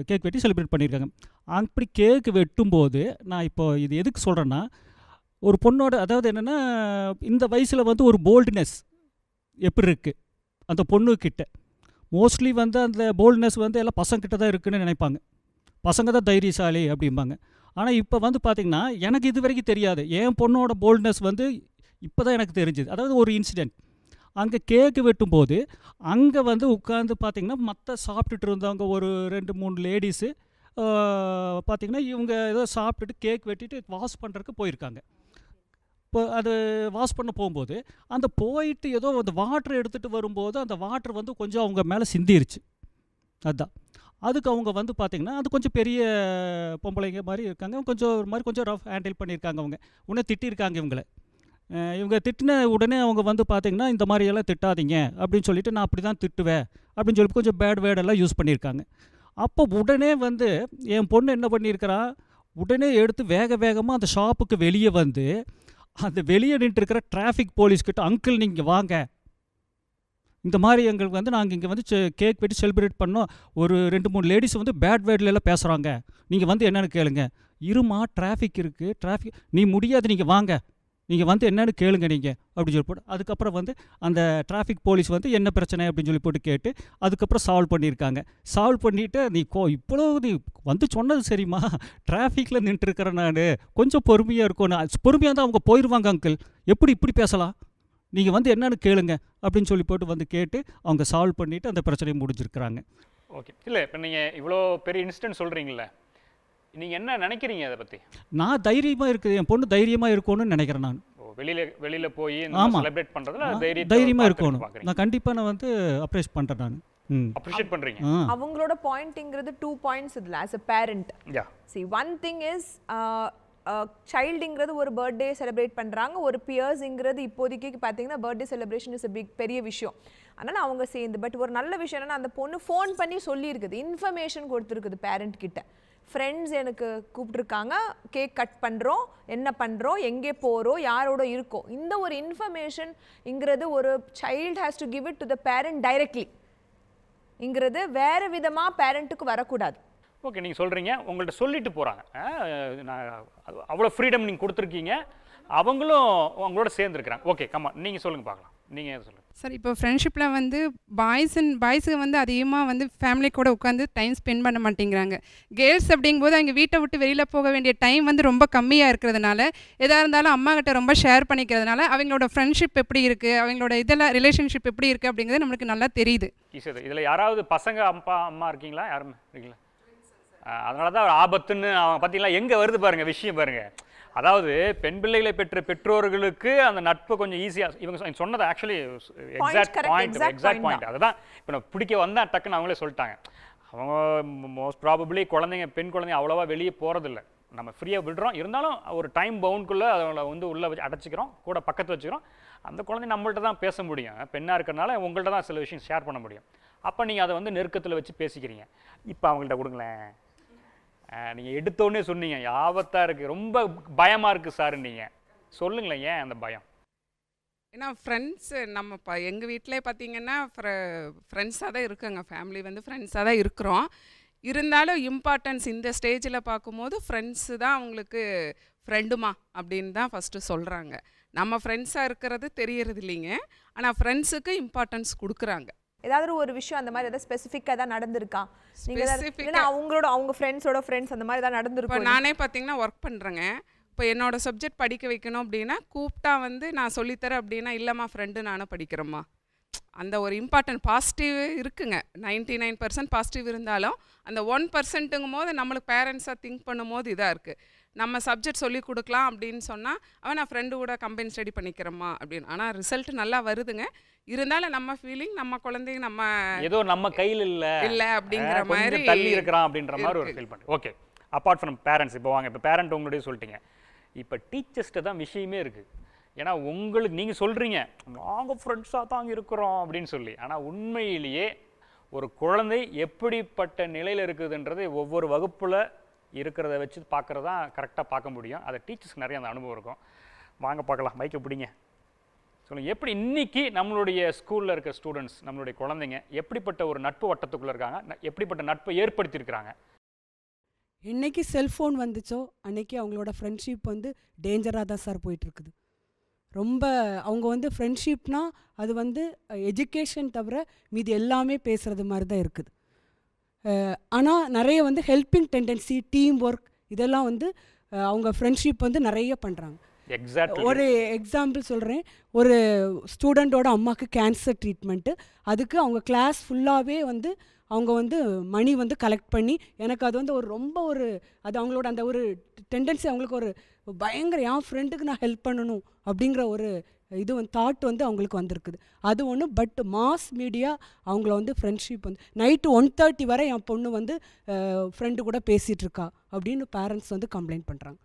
கேக் வெட்டி செலிப்ரேட் பண்ணியிருக்காங்க அப்படி கேக்கு வெட்டும்போது நான் இப்போ இது எதுக்கு சொல்கிறேன்னா ஒரு பொண்ணோட அதாவது என்னென்னா இந்த வயசில் வந்து ஒரு போல்டுனஸ் எப்படி இருக்குது அந்த பொண்ணுக்கிட்ட மோஸ்ட்லி வந்து அந்த போல்ட்னஸ் வந்து எல்லாம் பசங்கிட்ட தான் இருக்குதுன்னு நினைப்பாங்க பசங்க தான் தைரியசாலி அப்படிம்பாங்க ஆனால் இப்போ வந்து பார்த்திங்கன்னா எனக்கு இது வரைக்கும் தெரியாது என் பொண்ணோட போல்ட்னஸ் வந்து இப்போ தான் எனக்கு தெரிஞ்சுது அதாவது ஒரு இன்சிடெண்ட் அங்கே கேக்கு வெட்டும்போது அங்கே வந்து உட்காந்து பார்த்திங்கன்னா மற்ற சாப்பிட்டுட்டு இருந்தவங்க ஒரு ரெண்டு மூணு லேடிஸு பார்த்திங்கன்னா இவங்க ஏதோ சாப்பிட்டுட்டு கேக் வெட்டிட்டு வாஷ் பண்ணுறதுக்கு போயிருக்காங்க இப்போ அது வாஷ் பண்ண போகும்போது அந்த போயிட்டு ஏதோ அந்த வாட்டர் எடுத்துகிட்டு வரும்போது அந்த வாட்டர் வந்து கொஞ்சம் அவங்க மேலே சிந்திருச்சு அதுதான் அதுக்கு அவங்க வந்து பார்த்திங்கன்னா அது கொஞ்சம் பெரிய பொம்பளைங்க மாதிரி இருக்காங்க கொஞ்சம் ஒரு மாதிரி கொஞ்சம் ரஃப் ஹேண்டில் பண்ணியிருக்காங்க அவங்க உன்னை திட்டிருக்காங்க இவங்களை இவங்க திட்டின உடனே அவங்க வந்து பார்த்திங்கன்னா இந்த மாதிரியெல்லாம் திட்டாதீங்க அப்படின்னு சொல்லிட்டு நான் அப்படி தான் திட்டுவேன் அப்படின்னு சொல்லி கொஞ்சம் பேட் வேர்டெல்லாம் யூஸ் பண்ணியிருக்காங்க அப்போ உடனே வந்து என் பொண்ணு என்ன பண்ணியிருக்கிறா உடனே எடுத்து வேக வேகமாக அந்த ஷாப்புக்கு வெளியே வந்து அந்த வெளியே நின்றுருக்கிற டிராஃபிக் போலீஸ்கிட்ட அங்கிள் நீங்கள் வாங்க இந்த மாதிரி எங்களுக்கு வந்து நாங்கள் இங்கே வந்து கேக் வெட்டி செலிப்ரேட் பண்ணோம் ஒரு ரெண்டு மூணு லேடிஸ் வந்து பேட் எல்லாம் பேசுகிறாங்க நீங்கள் வந்து என்னென்னு கேளுங்க இருமா டிராஃபிக் இருக்குது டிராஃபிக் நீ முடியாது நீங்கள் வாங்க நீங்கள் வந்து என்னென்னு கேளுங்க நீங்கள் அப்படின்னு சொல்லி போட்டு அதுக்கப்புறம் வந்து அந்த டிராஃபிக் போலீஸ் வந்து என்ன பிரச்சனை அப்படின்னு சொல்லி போட்டு கேட்டு அதுக்கப்புறம் சால்வ் பண்ணியிருக்காங்க சால்வ் பண்ணிவிட்டு நீ கோ இவ்வளோ நீ வந்து சொன்னது சரிம்மா டிராஃபிக்கில் நின்றுருக்கிறேன் நான் கொஞ்சம் பொறுமையாக இருக்கும் பொறுமையாக தான் அவங்க போயிடுவாங்க அங்கிள் எப்படி இப்படி பேசலாம் நீங்கள் வந்து என்னென்னு கேளுங்க அப்படின்னு சொல்லி போட்டு வந்து கேட்டு அவங்க சால்வ் பண்ணிவிட்டு அந்த பிரச்சனையை முடிஞ்சிருக்கிறாங்க ஓகே இல்லை இப்போ நீங்கள் இவ்வளோ பெரிய இன்சிடென்ட் சொல்கிறீங்களே நீங்கள் என்ன நினைக்கிறீங்க அதை பற்றி நான் தைரியமாக இருக்குது என் பொண்ணு தைரியமாக இருக்கணும்னு நினைக்கிறேன் நான் வெளியில் வெளியில் போய் ஆமாம் செலிப்ரேட் பண்ணுறதுல தைரியம் தைரியமாக இருக்கணும் நான் கண்டிப்பாக நான் வந்து அப்ரிஷியேட் பண்ணுறேன் நான் அப்ரிஷியேட் பண்றீங்க அவங்களோட பாயிண்ட்ங்கிறது டூ பாயிண்ட்ஸ் இதுல as a parent see one thing is சைல்டுங்கிறது ஒரு பர்த்டே செலிப்ரேட் பண்ணுறாங்க ஒரு பியர்ஸுங்கிறது இப்போதைக்கு பார்த்தீங்கன்னா பர்த்டே செலிப்ரேஷன் இஸ் பிக் பெரிய விஷயம் அதனால் அவங்க சேர்ந்து பட் ஒரு நல்ல விஷயம் என்னன்னா அந்த பொண்ணு ஃபோன் பண்ணி சொல்லியிருக்குது இன்ஃபர்மேஷன் கொடுத்துருக்குது பேரண்ட் கிட்ட ஃப்ரெண்ட்ஸ் எனக்கு கூப்பிட்ருக்காங்க கேக் கட் பண்ணுறோம் என்ன பண்ணுறோம் எங்கே போகிறோம் யாரோட இருக்கோம் இந்த ஒரு இன்ஃபர்மேஷன்ங்கிறது ஒரு child has to give it to the parent directly இங்கிறது வேறு விதமாக பேரண்ட்டுக்கு வரக்கூடாது ஓகே நீங்கள் சொல்கிறீங்க உங்கள்கிட்ட சொல்லிட்டு போகிறாங்க நான் அவ்வளோ ஃப்ரீடம் நீங்கள் கொடுத்துருக்கீங்க அவங்களும் அவங்களோட சேர்ந்துருக்குறாங்க ஓகே கம்மா நீங்கள் சொல்லுங்கள் பார்க்கலாம் நீங்கள் எதை சொல்லுங்கள் சார் இப்போ ஃப்ரெண்ட்ஷிப்பில் வந்து பாய்ஸ் அண்ட் பாய்ஸுக்கு வந்து அதிகமாக வந்து ஃபேமிலி கூட உட்காந்து டைம் ஸ்பெண்ட் பண்ண மாட்டேங்கிறாங்க கேர்ள்ஸ் அப்படிங்கும்போது அங்கே வீட்டை விட்டு வெளியில் போக வேண்டிய டைம் வந்து ரொம்ப கம்மியாக இருக்கிறதுனால எதாக இருந்தாலும் அம்மா கிட்ட ரொம்ப ஷேர் பண்ணிக்கிறதுனால அவங்களோட ஃப்ரெண்ட்ஷிப் எப்படி இருக்குது அவங்களோட இதெல்லாம் ரிலேஷன்ஷிப் எப்படி இருக்குது அப்படிங்கிறது நம்மளுக்கு நல்லா தெரியுது இதில் யாராவது பசங்க அப்பா அம்மா இருக்கீங்களா யாரும் இருக்கீங்களா அதனால தான் ஆபத்துன்னு அவன் பார்த்தீங்களா எங்கே வருது பாருங்கள் விஷயம் பாருங்கள் அதாவது பெண் பிள்ளைகளை பெற்ற பெற்றோர்களுக்கு அந்த நட்பு கொஞ்சம் ஈஸியாக இவங்க சொன்னது actually exact point exact point அதுதான் இப்போ நான் பிடிக்க வந்தேன் டக்குன்னு அவங்களே சொல்லிட்டாங்க அவங்க மோஸ்ட் ப்ராபபிளி குழந்தைங்க பெண் குழந்தைங்க அவ்வளோவா வெளியே போகிறதில்ல நம்ம ஃப்ரீயாக விடுறோம் இருந்தாலும் ஒரு டைம் பவுண்டுக்குள்ளே அவங்கள வந்து உள்ளே வச்சு அடைச்சிக்கிறோம் கூட பக்கத்து வச்சுக்கிறோம் அந்த குழந்தை நம்மள்ட்ட தான் பேச முடியும் பெண்ணாக இருக்கிறனால உங்கள்கிட்ட தான் சில விஷயம் ஷேர் பண்ண முடியும் அப்போ நீங்கள் அதை வந்து நெருக்கத்தில் வச்சு பேசிக்கிறீங்க இப்போ அவங்கள்ட்ட கொடுங்களேன் நீங்கள் எடுத்தோடனே சொன்னீங்க ஆபத்தாக இருக்குது ரொம்ப பயமாக இருக்குது சார் நீங்கள் சொல்லுங்களேன் ஏன் அந்த பயம் ஏன்னா ஃப்ரெண்ட்ஸு நம்ம ப எங்கள் வீட்டிலே பார்த்தீங்கன்னா ஃப்ரெண்ட்ஸாக தான் இருக்குங்க ஃபேமிலி வந்து ஃப்ரெண்ட்ஸாக தான் இருக்கிறோம் இருந்தாலும் இம்பார்ட்டன்ஸ் இந்த ஸ்டேஜில் பார்க்கும்போது ஃப்ரெண்ட்ஸு தான் அவங்களுக்கு ஃப்ரெண்டுமா அப்படின்னு தான் ஃபஸ்ட்டு சொல்கிறாங்க நம்ம ஃப்ரெண்ட்ஸாக இருக்கிறது தெரியறது இல்லைங்க ஆனால் ஃப்ரெண்ட்ஸுக்கு இம்பார்ட்டன்ஸ் கொடுக்குறாங்க ஏதாவது ஒரு விஷயம் அந்த மாதிரி ஏதாவது ஸ்பெசிஃபிக்காக தான் நடந்திருக்கா நீங்கள் அவங்களோட அவங்க ஃப்ரெண்ட்ஸோட ஃப்ரெண்ட்ஸ் அந்த மாதிரி தான் நடந்திருக்கும் நானே பார்த்தீங்கன்னா ஒர்க் பண்ணுறேங்க இப்போ என்னோட சப்ஜெக்ட் படிக்க வைக்கணும் அப்படின்னா கூப்பிட்டா வந்து நான் சொல்லித்தரேன் அப்படின்னா இல்லைம்மா ஃப்ரெண்டு நானும் படிக்கிறேம்மா அந்த ஒரு இம்பார்ட்டன்ட் பாசிட்டிவ் இருக்குங்க நைன்டி நைன் பர்சன்ட் பாசிட்டிவ் இருந்தாலும் அந்த ஒன் பர்சன்ட்டுங்கும் போது நம்மளுக்கு பேரண்ட்ஸாக திங்க் பண்ணும் போது இதாக இருக்குது நம்ம சப்ஜெக்ட் சொல்லி கொடுக்கலாம் அப்படின்னு சொன்னால் அவன் நான் ஃப்ரெண்டு கூட கம்பைன் ஸ்டடி பண்ணிக்கிறோமா அப்படின்னு ஆனால் ரிசல்ட் நல்லா வருதுங்க இருந்தாலும் நம்ம ஃபீலிங் நம்ம குழந்தைங்க நம்ம ஏதோ நம்ம கையில் இல்லை இல்லை அப்படிங்கிற மாதிரி தள்ளி இருக்கிறான் அப்படின்ற மாதிரி ஒரு ஃபீல் பண்ணி ஓகே அப்பார்ட் ஃப்ரம் பேரண்ட்ஸ் இப்போ வாங்க இப்போ பேரண்ட் உங்களுடைய சொல்லிட்டீங்க இப்போ டீச்சர்ஸ்ட்டு தான் விஷயமே இருக்குது ஏன்னா உங்களுக்கு நீங்கள் சொல்கிறீங்க நாங்கள் ஃப்ரெண்ட்ஸாக தான் இருக்கிறோம் அப்படின்னு சொல்லி ஆனால் உண்மையிலேயே ஒரு குழந்தை எப்படிப்பட்ட நிலையில் இருக்குதுன்றது ஒவ்வொரு வகுப்பில் இருக்கிறத வச்சு பார்க்குறது தான் கரெக்டாக பார்க்க முடியும் அதை டீச்சர்ஸ்க்கு நிறைய அந்த அனுபவம் இருக்கும் வாங்க பார்க்கலாம் மைக்கை பிடிங்க சொல்லுங்கள் எப்படி இன்றைக்கி நம்மளுடைய ஸ்கூலில் இருக்கிற ஸ்டூடெண்ட்ஸ் நம்மளுடைய குழந்தைங்க எப்படிப்பட்ட ஒரு நட்பு வட்டத்துக்குள்ளே இருக்காங்க எப்படிப்பட்ட நட்பை ஏற்படுத்தியிருக்கிறாங்க இன்றைக்கி செல்ஃபோன் வந்துச்சோ அன்றைக்கி அவங்களோட ஃப்ரெண்ட்ஷிப் வந்து டேஞ்சராக தான் சார் போயிட்டுருக்குது ரொம்ப அவங்க வந்து ஃப்ரெண்ட்ஷிப்னால் அது வந்து எஜுகேஷன் தவிர மீது எல்லாமே பேசுகிறது மாதிரி தான் இருக்குது ஆனால் நிறைய வந்து ஹெல்பிங் டெண்டன்சி டீம் ஒர்க் இதெல்லாம் வந்து அவங்க ஃப்ரெண்ட்ஷிப் வந்து நிறைய பண்ணுறாங்க ஒரு எக்ஸாம்பிள் சொல்கிறேன் ஒரு ஸ்டூடெண்ட்டோட அம்மாவுக்கு கேன்சர் ட்ரீட்மெண்ட்டு அதுக்கு அவங்க கிளாஸ் ஃபுல்லாகவே வந்து அவங்க வந்து மணி வந்து கலெக்ட் பண்ணி எனக்கு அது வந்து ஒரு ரொம்ப ஒரு அது அவங்களோட அந்த ஒரு டெண்டன்சி அவங்களுக்கு ஒரு பயங்கர என் ஃப்ரெண்டுக்கு நான் ஹெல்ப் பண்ணணும் அப்படிங்கிற ஒரு இது வந்து தாட் வந்து அவங்களுக்கு வந்திருக்குது அது ஒன்று பட் மாஸ் மீடியா அவங்கள வந்து ஃப்ரெண்ட்ஷிப் வந்து நைட்டு ஒன் தேர்ட்டி வரை என் பொண்ணு வந்து ஃப்ரெண்டு கூட பேசிகிட்டு இருக்கா அப்படின்னு பேரண்ட்ஸ் வந்து கம்ப்ளைண்ட் பண்ணுறாங்க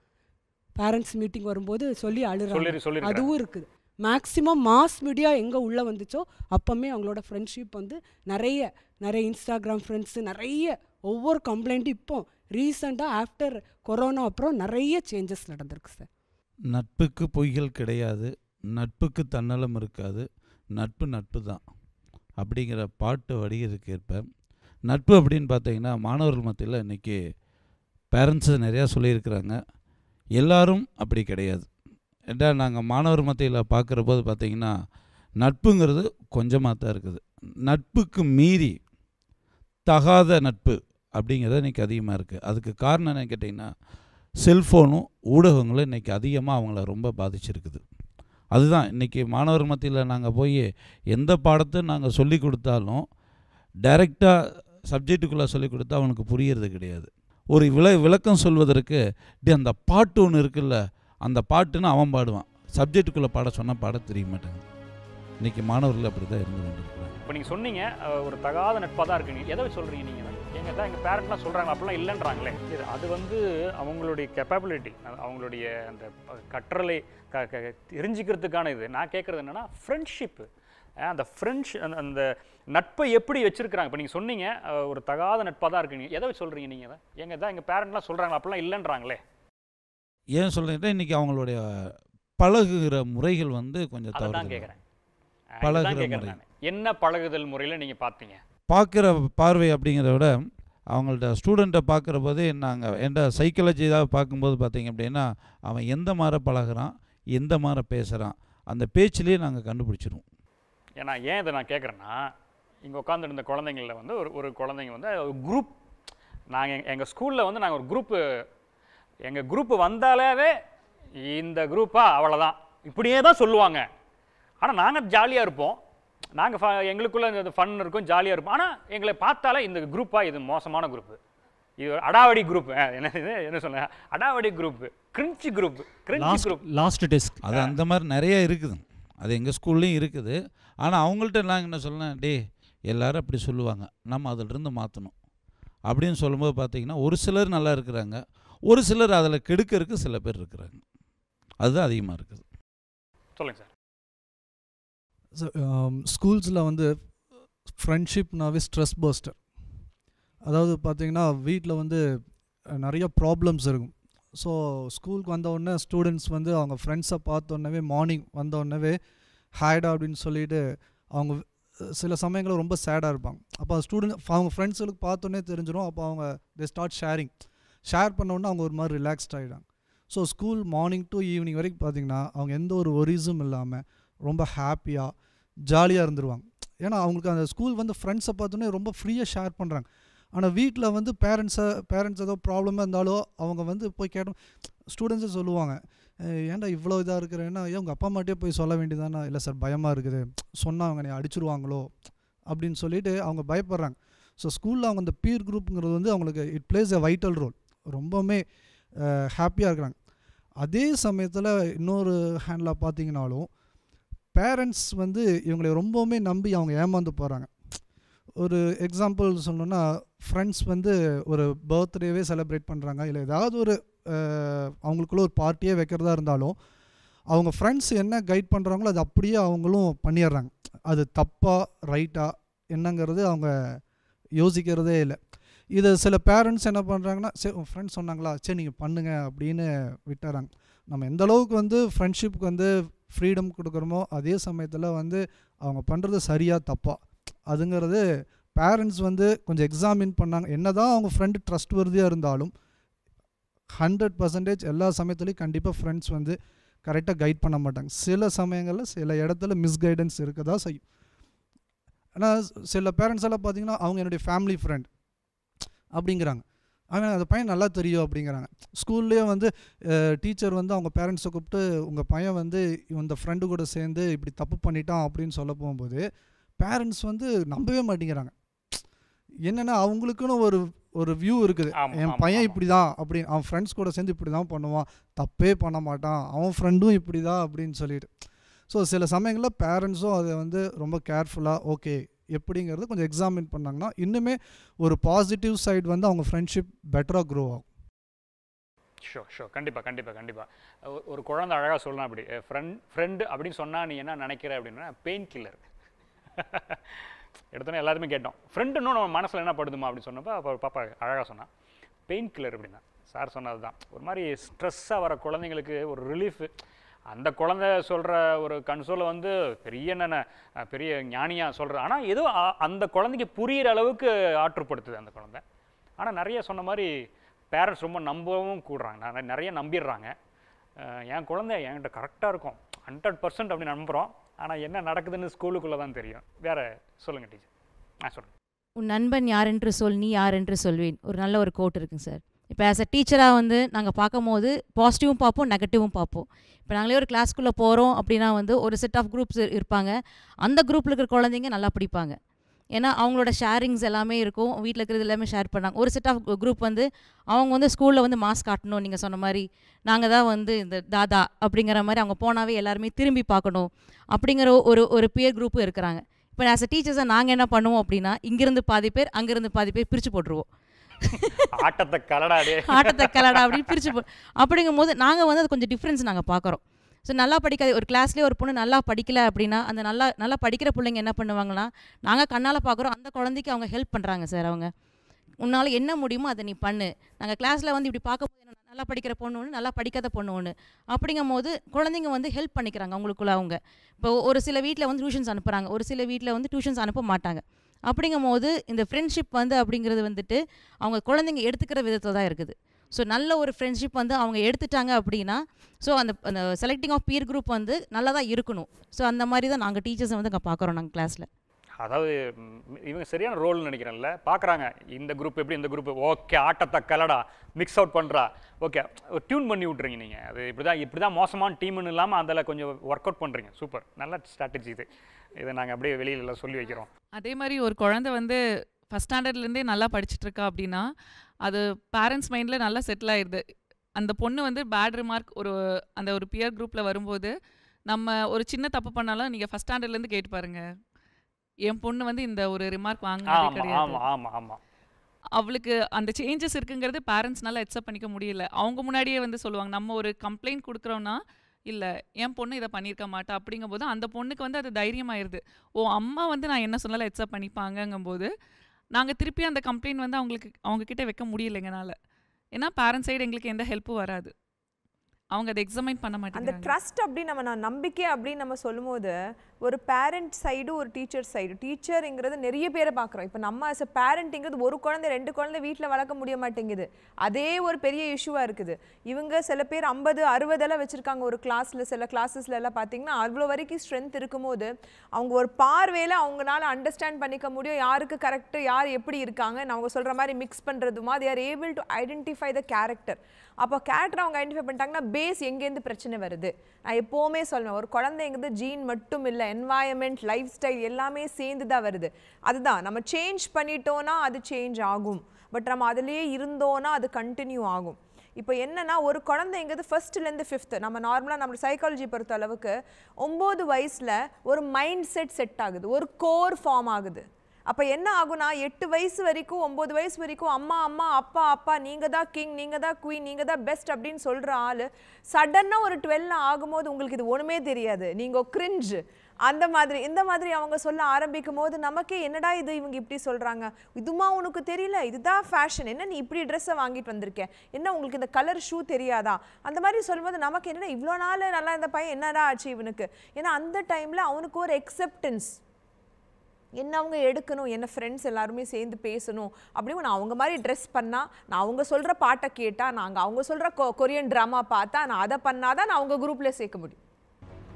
பேரண்ட்ஸ் மீட்டிங் வரும்போது சொல்லி அழுறாங்க அதுவும் இருக்குது மேக்ஸிமம் மாஸ் மீடியா எங்கே உள்ளே வந்துச்சோ அப்போமே அவங்களோட ஃப்ரெண்ட்ஷிப் வந்து நிறைய நிறைய இன்ஸ்டாகிராம் ஃப்ரெண்ட்ஸு நிறைய ஒவ்வொரு கம்ப்ளைண்ட்டும் இப்போ ரீசெண்டாக ஆஃப்டர் கொரோனா அப்புறம் நிறைய சேஞ்சஸ் நடந்திருக்கு சார் நட்புக்கு பொய்கள் கிடையாது நட்புக்கு தன்னலம் இருக்காது நட்பு நட்பு தான் அப்படிங்கிற பாட்டு வடிகிறதுக்கு ஏற்ப நட்பு அப்படின்னு பார்த்தீங்கன்னா மாணவர்கள் மத்தியில் இன்றைக்கி பேரண்ட்ஸு நிறையா சொல்லியிருக்கிறாங்க எல்லாரும் அப்படி கிடையாது ஏன்னா நாங்கள் மாணவர் மத்தியில் பார்க்குற போது பார்த்திங்கன்னா நட்புங்கிறது கொஞ்சமாக தான் இருக்குது நட்புக்கு மீறி தகாத நட்பு அப்படிங்கிறது இன்றைக்கி அதிகமாக இருக்குது அதுக்கு காரணம் என்னன்னு கேட்டிங்கன்னா செல்ஃபோனும் ஊடகங்களும் இன்றைக்கி அதிகமாக அவங்கள ரொம்ப பாதிச்சிருக்குது அதுதான் இன்றைக்கி மாணவர் மத்தியில் நாங்கள் போய் எந்த பாடத்தை நாங்கள் சொல்லி கொடுத்தாலும் டைரெக்டாக சப்ஜெக்டுக்குள்ளே சொல்லி கொடுத்தா அவனுக்கு புரியறது கிடையாது ஒரு விள விளக்கம் சொல்வதற்கு டி அந்த பாட்டு ஒன்று இருக்குல்ல அந்த பாட்டுன்னு அவன் பாடுவான் சப்ஜெக்டுக்குள்ளே பாட சொன்னால் பாட தெரிய மாட்டாங்க இன்றைக்கி மாணவர்கள் அப்படி தான் இருந்து வேண்டியிருக்கிறாங்க இப்போ நீங்கள் சொன்னீங்க ஒரு தகாத நட்பாக தான் நீங்கள் எதை சொல்கிறீங்க நீங்கள் எங்கள் தான் எங்கள் பேரண்ட்லாம் சொல்கிறாங்க அப்படிலாம் இல்லைன்றாங்களே சரி அது வந்து அவங்களுடைய கெப்பாபிலிட்டி அவங்களுடைய அந்த கற்றலை க தெரிஞ்சுக்கிறதுக்கான இது நான் கேட்குறது என்னென்னா ஃப்ரெண்ட்ஷிப்பு அந்த ஃப்ரெண்ட்ஷ் அந்த நட்பை எப்படி வச்சுருக்கிறாங்க இப்போ நீங்கள் சொன்னீங்க ஒரு தகாத நட்பாக தான் நீங்கள் எதை சொல்கிறீங்க நீங்கள் தான் எங்கள் தான் எங்கள் பேரண்ட்லாம் சொல்கிறாங்க அப்படிலாம் இல்லைன்றாங்களே ஏன் சொல்கிறீங்கன்னா இன்றைக்கி அவங்களுடைய பழகுகிற முறைகள் வந்து கொஞ்சம் தான் கேட்குறேன் பழகுற முறை என்ன பழகுதல் முறையில் நீங்கள் பார்த்தீங்க பார்க்குற பார்வை அப்படிங்கிறத விட அவங்கள்ட்ட ஸ்டூடெண்ட்டை பார்க்குற போது நாங்கள் எந்த சைக்காலஜி ஏதாவது பார்க்கும்போது பார்த்தீங்க அப்படின்னா அவன் எந்த மாதிரி பழகிறான் எந்த மாதிரி பேசுகிறான் அந்த பேச்சிலேயே நாங்கள் கண்டுபிடிச்சிடுவோம் ஏன்னா ஏன் இதை நான் கேட்குறேன்னா இங்கே உட்காந்துருந்த குழந்தைங்களில் வந்து ஒரு ஒரு குழந்தைங்க வந்து குரூப் நாங்கள் எங்கள் ஸ்கூலில் வந்து நாங்கள் ஒரு குரூப்பு எங்கள் குரூப்பு வந்தாலே இந்த குரூப்பாக அவ்வளோதான் இப்படியே தான் சொல்லுவாங்க ஆனால் நாங்கள் ஜாலியாக இருப்போம் நாங்கள் ஃப எங்களுக்குள்ளே இந்த ஃபன் இருக்கும் ஜாலியாக இருப்போம் ஆனால் எங்களை பார்த்தாலே இந்த குரூப்பாக இது மோசமான குரூப்பு இது அடாவடி குரூப் என்ன என்ன சொல்ல அடாவடி group cringe group cringe group last desk அது அந்த மாதிரி நிறைய இருக்குது அது எங்கள் ஸ்கூல்லையும் இருக்குது ஆனால் அவங்கள்ட்ட நாங்கள் என்ன சொல்லலாம் டே எல்லாரும் அப்படி சொல்லுவாங்க நம்ம அதிலிருந்து மாற்றணும் அப்படின்னு சொல்லும்போது பார்த்தீங்கன்னா ஒரு சிலர் நல்லா இருக்கிறாங்க ஒரு சிலர் அதில் கெடுக்கிறதுக்கு சில பேர் இருக்கிறாங்க அதுதான் அதிகமாக இருக்குது சொல்லுங்கள் சார் ஸ்கூல்ஸில் um, வந்து ஃப்ரெண்ட்ஷிப்னாவே ஸ்ட்ரெஸ் பஸ்டர் அதாவது பார்த்திங்கன்னா வீட்டில் வந்து நிறைய ப்ராப்ளம்ஸ் இருக்கும் ஸோ ஸ்கூலுக்கு வந்தவுடனே ஸ்டூடெண்ட்ஸ் வந்து அவங்க ஃப்ரெண்ட்ஸை பார்த்தோன்னே மார்னிங் வந்தோடனே ஹேடா அப்படின்னு சொல்லிட்டு அவங்க சில சமயங்களில் ரொம்ப சேடாக இருப்பாங்க அப்போ ஸ்டூடெண்ட் அவங்க ஃப்ரெண்ட்ஸுகளுக்கு பார்த்தோன்னே தெரிஞ்சிடும் அப்போ அவங்க தே ஸ்டார்ட் ஷேரிங் ஷேர் பண்ணோடனே அவங்க ஒரு மாதிரி ரிலாக்ஸ்ட் ஆகிடாங்க so school morning to evening வரைக்கும் பார்த்திங்கன்னா அவங்க எந்த ஒரு ஒரிஸும் இல்லாமல் ரொம்ப ஹாப்பியாக ஜாலியாக இருந்துருவாங்க ஏன்னா அவங்களுக்கு அந்த ஸ்கூல் வந்து ஃப்ரெண்ட்ஸை பார்த்தோன்னே ரொம்ப ஃப்ரீயாக ஷேர் பண்ணுறாங்க ஆனால் வீட்டில் வந்து பேரண்ட்ஸை பேரண்ட்ஸ் ஏதோ ப்ராப்ளமாக இருந்தாலோ அவங்க வந்து போய் கேட்டோம் ஸ்டூடெண்ட்ஸே சொல்லுவாங்க ஏன்டா இவ்வளோ இதாக இருக்கிறேன்னா ஏன் உங்கள் அப்பா மாட்டே போய் சொல்ல வேண்டியதானா இல்லை சார் பயமாக இருக்குது சொன்னால் அவங்க நீ அடிச்சிருவாங்களோ அப்படின்னு சொல்லிட்டு அவங்க பயப்படுறாங்க ஸோ ஸ்கூலில் அவங்க அந்த பீர் குரூப்புங்கிறது வந்து அவங்களுக்கு it plays a vital role ரொம்பவுமே ஹாப்பியாக இருக்கிறாங்க அதே சமயத்தில் இன்னொரு ஹேண்டில் பார்த்தீங்கனாலும் பேரண்ட்ஸ் வந்து இவங்களை ரொம்பவுமே நம்பி அவங்க ஏமாந்து போகிறாங்க ஒரு எக்ஸாம்பிள் சொல்லணுன்னா ஃப்ரெண்ட்ஸ் வந்து ஒரு பர்த்டேவே செலிப்ரேட் பண்ணுறாங்க இல்லை ஏதாவது ஒரு அவங்களுக்குள்ள ஒரு பார்ட்டியே வைக்கிறதா இருந்தாலும் அவங்க ஃப்ரெண்ட்ஸ் என்ன கைட் பண்ணுறாங்களோ அது அப்படியே அவங்களும் பண்ணிடுறாங்க அது தப்பாக ரைட்டாக என்னங்கிறது அவங்க யோசிக்கிறதே இல்லை இதை சில பேரண்ட்ஸ் என்ன பண்ணுறாங்கன்னா சரி உங்கள் ஃப்ரெண்ட்ஸ் சொன்னாங்களா சரி நீங்கள் பண்ணுங்கள் அப்படின்னு விட்டுறாங்க நம்ம எந்தளவுக்கு வந்து ஃப்ரெண்ட்ஷிப்புக்கு வந்து ஃப்ரீடம் கொடுக்குறோமோ அதே சமயத்தில் வந்து அவங்க பண்ணுறது சரியாக தப்பா அதுங்கிறது பேரண்ட்ஸ் வந்து கொஞ்சம் எக்ஸாமின் பண்ணாங்க என்ன தான் அவங்க ஃப்ரெண்டு ட்ரஸ்ட் வருதியாக இருந்தாலும் ஹண்ட்ரட் பர்சன்டேஜ் எல்லா சமயத்துலேயும் கண்டிப்பாக ஃப்ரெண்ட்ஸ் வந்து கரெக்டாக கைட் பண்ண மாட்டாங்க சில சமயங்களில் சில இடத்துல மிஸ்கைடன்ஸ் இருக்க தான் செய்யும் ஆனால் சில பேரண்ட்ஸ் எல்லாம் பார்த்தீங்கன்னா அவங்க என்னுடைய ஃபேமிலி ஃப்ரெண்ட் அப்படிங்கிறாங்க அவன் அந்த பையன் நல்லா தெரியும் அப்படிங்கிறாங்க ஸ்கூல்லேயே வந்து டீச்சர் வந்து அவங்க பேரண்ட்ஸை கூப்பிட்டு உங்கள் பையன் வந்து இந்த ஃப்ரெண்டு கூட சேர்ந்து இப்படி தப்பு பண்ணிட்டான் அப்படின்னு சொல்ல போகும்போது பேரண்ட்ஸ் வந்து நம்பவே மாட்டேங்கிறாங்க என்னென்னா அவங்களுக்குன்னு ஒரு ஒரு வியூ இருக்குது என் பையன் இப்படி தான் அப்படின்னு அவன் ஃப்ரெண்ட்ஸ் கூட சேர்ந்து இப்படி தான் பண்ணுவான் தப்பே பண்ண மாட்டான் அவன் ஃப்ரெண்டும் இப்படி தான் அப்படின்னு சொல்லிட்டு ஸோ சில சமயங்களில் பேரண்ட்ஸும் அதை வந்து ரொம்ப கேர்ஃபுல்லாக ஓகே எப்படிங்கிறது கொஞ்சம் எக்ஸாமின் பண்ணாங்கன்னா இன்னுமே ஒரு பாசிட்டிவ் சைட் வந்து அவங்க ஃப்ரெண்ட்ஷிப் பெட்டராக க்ரோ ஆகும் ஷோ ஷோ கண்டிப்பாக கண்டிப்பாக கண்டிப்பாக ஒரு குழந்தை அழகாக சொல்லலாம் அப்படி ஃப்ரெண்ட் ஃப்ரெண்டு அப்படின்னு சொன்னால் நீ என்ன நினைக்கிற அப்படின்னா பெயின் கில்லர் எடுத்தோன்னே எல்லாருமே கேட்டோம் ஃப்ரெண்டுன்னு நம்ம மனசில் என்ன படுதுமா அப்படின்னு சொன்னப்போ அப்போ பாப்பா அழகாக சொன்னான் பெயின் கில்லர் அப்படின்னா சார் சொன்னது தான் ஒரு மாதிரி ஸ்ட்ரெஸ்ஸாக வர குழந்தைங்களுக்கு ஒரு ரிலீஃபு அந்த குழந்தை சொல்கிற ஒரு கன்சோலை வந்து பெரிய என்னென்ன பெரிய ஞானியாக சொல்கிற ஆனால் எதுவும் அந்த குழந்தைக்கு புரிகிற அளவுக்கு ஆற்றுப்படுத்துது அந்த குழந்தை ஆனால் நிறைய சொன்ன மாதிரி பேரண்ட்ஸ் ரொம்ப நம்பவும் கூடுறாங்க நான் நிறைய நம்பிடுறாங்க என் குழந்தை என்கிட்ட கரெக்டாக இருக்கும் ஹண்ட்ரட் பர்சன்ட் அப்படி நம்புகிறோம் ஆனால் என்ன நடக்குதுன்னு ஸ்கூலுக்குள்ளே தான் தெரியும் வேறு சொல்லுங்கள் டீச்சர் நான் சொல்கிறேன் உன் நண்பன் யார் என்று சொல் நீ யார் என்று சொல்வேன் ஒரு நல்ல ஒரு கோட் இருக்குங்க சார் இப்போ ஆஸ் அ டீச்சராக வந்து நாங்கள் பார்க்கும் போது பாசிட்டிவும் பார்ப்போம் நெகட்டிவும் பார்ப்போம் இப்போ நாங்களே ஒரு கிளாஸ்க்குள்ளே போகிறோம் அப்படின்னா வந்து ஒரு செட் ஆஃப் குரூப்ஸ் இருப்பாங்க அந்த குரூப்பில் இருக்கிற குழந்தைங்க நல்லா படிப்பாங்க ஏன்னா அவங்களோட ஷேரிங்ஸ் எல்லாமே இருக்கும் வீட்டில் இருக்கிறது எல்லாமே ஷேர் பண்ணாங்க ஒரு செட் ஆஃப் குரூப் வந்து அவங்க வந்து ஸ்கூலில் வந்து மாஸ்க் காட்டணும் நீங்கள் சொன்ன மாதிரி நாங்கள் தான் வந்து இந்த தாதா அப்படிங்கிற மாதிரி அவங்க போனாவே எல்லாருமே திரும்பி பார்க்கணும் அப்படிங்கிற ஒரு ஒரு பியர் குரூப்பும் இருக்கிறாங்க இப்போ ஆஸ் அ டீச்சர்ஸாக நாங்கள் என்ன பண்ணுவோம் அப்படின்னா இங்கேருந்து பாதி பேர் அங்கேருந்து பாதி பேர் பிரித்து போட்டுருவோம் ஆட்டத்தை கலடா ஆட்டத்தை கலடா அப்படின்னு பிரிச்சு போ அப்படிங்கும் போது நாங்கள் வந்து அது கொஞ்சம் டிஃப்ரென்ஸ் நாங்கள் பார்க்குறோம் ஸோ நல்லா படிக்காது ஒரு கிளாஸ்லேயே ஒரு பொண்ணு நல்லா படிக்கல அப்படின்னா அந்த நல்லா நல்லா படிக்கிற பிள்ளைங்க என்ன பண்ணுவாங்கன்னா நாங்கள் கண்ணால் பார்க்குறோம் அந்த குழந்தைக்கு அவங்க ஹெல்ப் பண்ணுறாங்க சார் அவங்க உன்னால் என்ன முடியுமோ அதை நீ பண்ணு நாங்கள் கிளாஸில் வந்து இப்படி பார்க்க போது நல்லா படிக்கிற பொண்ணு ஒன்று நல்லா படிக்காத பொண்ணு ஒன்று அப்படிங்கும் போது குழந்தைங்க வந்து ஹெல்ப் பண்ணிக்கிறாங்க அவங்களுக்குள்ள அவங்க இப்போ ஒரு சில வீட்டில் வந்து டியூஷன்ஸ் அனுப்புகிறாங்க ஒரு சில வீட்டில் வந்து டியூஷன்ஸ் அனுப்ப மாட்டாங்க அப்படிங்கும் போது இந்த ஃப்ரெண்ட்ஷிப் வந்து அப்படிங்கிறது வந்துட்டு அவங்க குழந்தைங்க எடுத்துக்கிற விதத்தில் தான் இருக்குது ஸோ நல்ல ஒரு ஃப்ரெண்ட்ஷிப் வந்து அவங்க எடுத்துட்டாங்க அப்படின்னா ஸோ அந்த அந்த செலக்டிங் ஆஃப் பீர் குரூப் வந்து நல்லா தான் இருக்கணும் ஸோ அந்த மாதிரி தான் நாங்கள் டீச்சர்ஸை வந்து அங்கே பார்க்குறோம் நாங்கள் கிளாஸில் அதாவது இவங்க சரியான ரோல்னு நினைக்கிறேன்ல பார்க்குறாங்க இந்த குரூப் எப்படி இந்த குரூப் ஓகே ஆட்டத்தை கலடா மிக்ஸ் அவுட் பண்ணுறா ஓகே டியூன் பண்ணி விட்றீங்க நீங்கள் அது இப்படி தான் இப்படி தான் மோசமான டீம்னு இல்லாமல் அதில் கொஞ்சம் ஒர்க் அவுட் பண்ணுறீங்க சூப்பர் நல்ல ஸ்ட்ராட்டஜி இது இதை நாங்கள் அப்படியே வெளியிலலாம் சொல்லி வைக்கிறோம் அதே மாதிரி ஒரு குழந்தை வந்து ஃபஸ்ட் ஸ்டாண்டர்ட்லேருந்தே நல்லா படிச்சுட்ருக்கா அப்படின்னா அது பேரண்ட்ஸ் மைண்டில் நல்லா செட்டில் ஆயிடுது அந்த பொண்ணு வந்து பேட் ரிமார்க் ஒரு அந்த ஒரு பியர் குரூப்பில் வரும்போது நம்ம ஒரு சின்ன தப்பு பண்ணாலும் நீங்கள் ஃபஸ்ட் ஸ்டாண்டர்ட்லேருந்து கேட்டு பாருங்கள் என் பொண்ணு வந்து இந்த ஒரு ரிமார்க் வாங்கினது கிடையாது அவளுக்கு அந்த சேஞ்சஸ் இருக்குங்கிறது பேரண்ட்ஸ்னால அக்செப்ட் பண்ணிக்க முடியல அவங்க முன்னாடியே வந்து சொல்லுவாங்க நம்ம ஒரு கம்ப்ளைண்ட் கொடுக்குறோன்னா இல்லை என் பொண்ணு இதை பண்ணியிருக்க மாட்டா அப்படிங்கும்போது அந்த பொண்ணுக்கு வந்து அது தைரியமாயிருது ஓ அம்மா வந்து நான் என்ன சொன்னாலும் எக்ஸப்ட் பண்ணிப்பாங்கங்கும்போது நாங்கள் திருப்பி அந்த கம்ப்ளைண்ட் வந்து அவங்களுக்கு அவங்கக்கிட்ட வைக்க முடியல எங்களால் ஏன்னா பேரண்ட்ஸ் சைடு எங்களுக்கு எந்த ஹெல்ப்பும் வராது அவங்க அதை எக்ஸமைன் பண்ண மாட்டாங்க அந்த ட்ரஸ்ட் அப்படி நம்ம நான் நம்பிக்கை அப்படின்னு நம்ம சொல்லும்போது ஒரு பேரண்ட் சைடு ஒரு டீச்சர் சைடு டீச்சருங்கிறது நிறைய பேரை பார்க்குறோம் இப்போ நம்ம அஸ் அ பேரண்ட்டுங்கிறது ஒரு குழந்தை ரெண்டு குழந்தை வீட்டில் வளர்க்க முடிய மாட்டேங்குது அதே ஒரு பெரிய இஷ்யூவாக இருக்குது இவங்க சில பேர் ஐம்பது அறுபதெல்லாம் வச்சுருக்காங்க ஒரு கிளாஸில் சில கிளாஸஸில் எல்லாம் பார்த்தீங்கன்னா அவ்வளோ வரைக்கும் ஸ்ட்ரென்த் இருக்கும்போது அவங்க ஒரு பார்வையில் அவங்களால அண்டர்ஸ்டாண்ட் பண்ணிக்க முடியும் யாருக்கு கரெக்டு யார் எப்படி நான் அவங்க சொல்கிற மாதிரி மிக்ஸ் பண்ணுறதுமா they are able to identify the character அப்போ கேரக்டர் அவங்க ஐடென்டிஃபை பண்ணிட்டாங்கன்னா பேஸ் எங்கேருந்து பிரச்சனை வருது நான் எப்போவுமே சொல்லுவேன் ஒரு குழந்தைங்கிறது ஜீன் மட்டும் இல்லை என்வாயன்மெண்ட் லைஃப் ஸ்டைல் எல்லாமே சேர்ந்து தான் வருது அதுதான் நம்ம சேஞ்ச் பண்ணிட்டோன்னா அது சேஞ்ச் ஆகும் பட் நம்ம அதுலேயே இருந்தோன்னா அது கண்டினியூ ஆகும் இப்போ என்னென்னா ஒரு குழந்தைங்கிறது ஃபஸ்ட்டுலேருந்து ஃபிஃப்த்து நம்ம நார்மலாக நம்ம சைக்காலஜி பொறுத்த அளவுக்கு ஒம்பது வயசில் ஒரு மைண்ட் செட் செட் ஆகுது ஒரு கோர் ஃபார்ம் ஆகுது அப்போ என்ன ஆகும்னா எட்டு வயசு வரைக்கும் ஒம்பது வயசு வரைக்கும் அம்மா அம்மா அப்பா அப்பா நீங்கள் தான் கிங் நீங்கள் தான் குயின் நீங்கள் தான் பெஸ்ட் அப்படின்னு சொல்கிற ஆள் சடனாக ஒரு டுவெல் ஆகும்போது உங்களுக்கு இது ஒன்றுமே தெரியாது நீங்கள் கிரிஞ்சு அந்த மாதிரி இந்த மாதிரி அவங்க சொல்ல ஆரம்பிக்கும் போது நமக்கே என்னடா இது இவங்க இப்படி சொல்கிறாங்க இதுமா உனக்கு தெரியல இதுதான் ஃபேஷன் என்ன நீ இப்படி ட்ரெஸ்ஸை வாங்கிட்டு வந்திருக்க என்ன உங்களுக்கு இந்த கலர் ஷூ தெரியாதா அந்த மாதிரி சொல்லும்போது நமக்கு என்னடா இவ்வளோ நாள் நல்லா இந்த பையன் என்னடா ஆச்சு இவனுக்கு ஏன்னா அந்த டைமில் அவனுக்கு ஒரு எக்ஸப்டன்ஸ் என்ன அவங்க எடுக்கணும் என்ன ஃப்ரெண்ட்ஸ் எல்லாருமே சேர்ந்து பேசணும் அப்படின்னு நான் அவங்க மாதிரி ட்ரெஸ் பண்ணால் நான் அவங்க சொல்கிற பாட்டை கேட்டால் நாங்கள் அவங்க சொல்கிற கொ கொரியன் ட்ராமா பார்த்தா நான் அதை பண்ணாதான் நான் அவங்க குரூப்பில் சேர்க்க முடியும்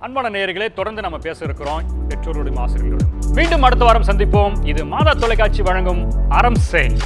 அன்பான நேயர்களே தொடர்ந்து நம்ம பேச இருக்கிறோம் பெற்றோருடைய ஆசிரியர்களுடன் மீண்டும் அடுத்த வாரம் சந்திப்போம் இது மாதா தொலைக்காட்சி வழங்கும் அறம் சேன்